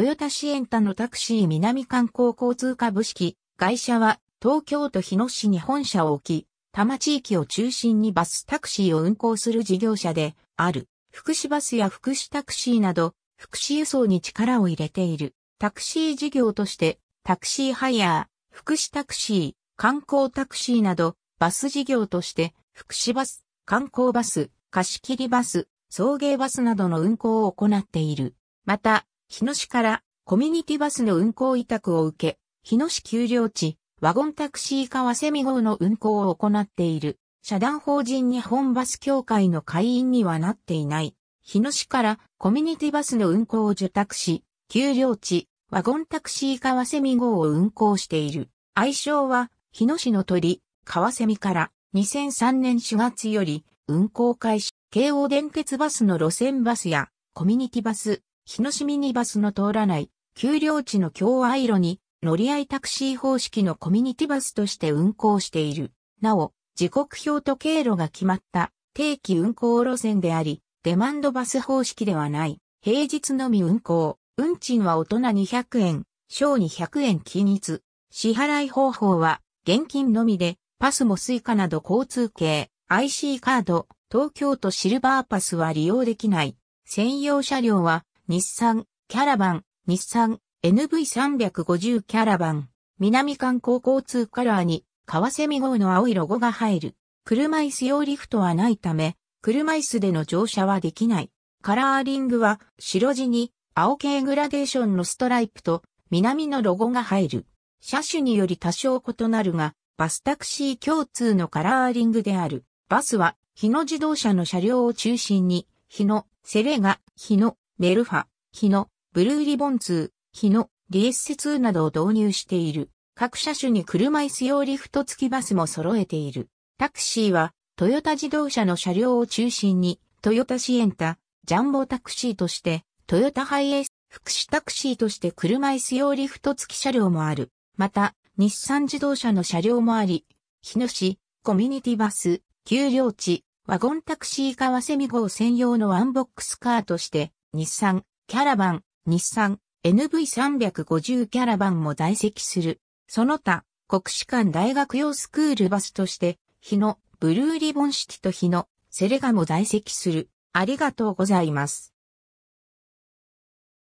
ヨタシエンタのタクシー南観光交通株式会社は東京都日野市に本社を置き、多摩地域を中心にバスタクシーを運行する事業者である、福祉バスや福祉タクシーなど、福祉輸送に力を入れている。タクシー事業として、タクシーハイヤー、福祉タクシー、観光タクシーなど、バス事業として、福祉バス、観光バス、貸し切りバス、送迎バスなどの運行を行っている。また、日野市からコミュニティバスの運行委託を受け、日野市丘陵地、ワゴンタクシー川瀬見号の運行を行っている、社団法人日本バス協会の会員にはなっていない、日野市からコミュニティバスの運行を受託し、丘陵地、ワゴンタクシー川瀬見号を運行している。愛称は、日野市の鳥、川瀬見から2003年4月より運行開始、京王電鉄バスの路線バスやコミュニティバス、日のしみにバスの通らない、丘陵地の共愛路に、乗り合いタクシー方式のコミュニティバスとして運行している。なお、時刻表と経路が決まった定期運行路線であり、デマンドバス方式ではない。平日のみ運行。運賃は大人200円、小200円均一。支払い方法は、現金のみで、パスもスイカなど交通系、IC カード、東京都シルバーパスは利用できない。専用車両は、日産、キャラバン、日産、NV350 キャラバン、南観光交通カラーに、ワ瀬ミ号の青いロゴが入る。車椅子用リフトはないため、車椅子での乗車はできない。カラーリングは白地に青系グラデーションのストライプと南のロゴが入る。車種により多少異なるが、バスタクシー共通のカラーリングである。バスは日野自動車の車両を中心に、日野、セレガ、日野、メルファ、ヒノ、ブルーリボン2、ヒノ、リエッセ2などを導入している。各車種に車椅子用リフト付きバスも揃えている。タクシーは、トヨタ自動車の車両を中心に、トヨタシエンタ、ジャンボタクシーとして、トヨタハイエース、福祉タクシーとして車椅子用リフト付き車両もある。また、日産自動車の車両もあり、日野市、コミュニティバス、丘陵地、ワゴンタクシー川セミ号専用のワンボックスカーとして、日産、キャラバン、日産、NV350 キャラバンも在籍する。その他、国士舘大学用スクールバスとして、日野、ブルーリボンシティと日野、セレガも在籍する。ありがとうございます。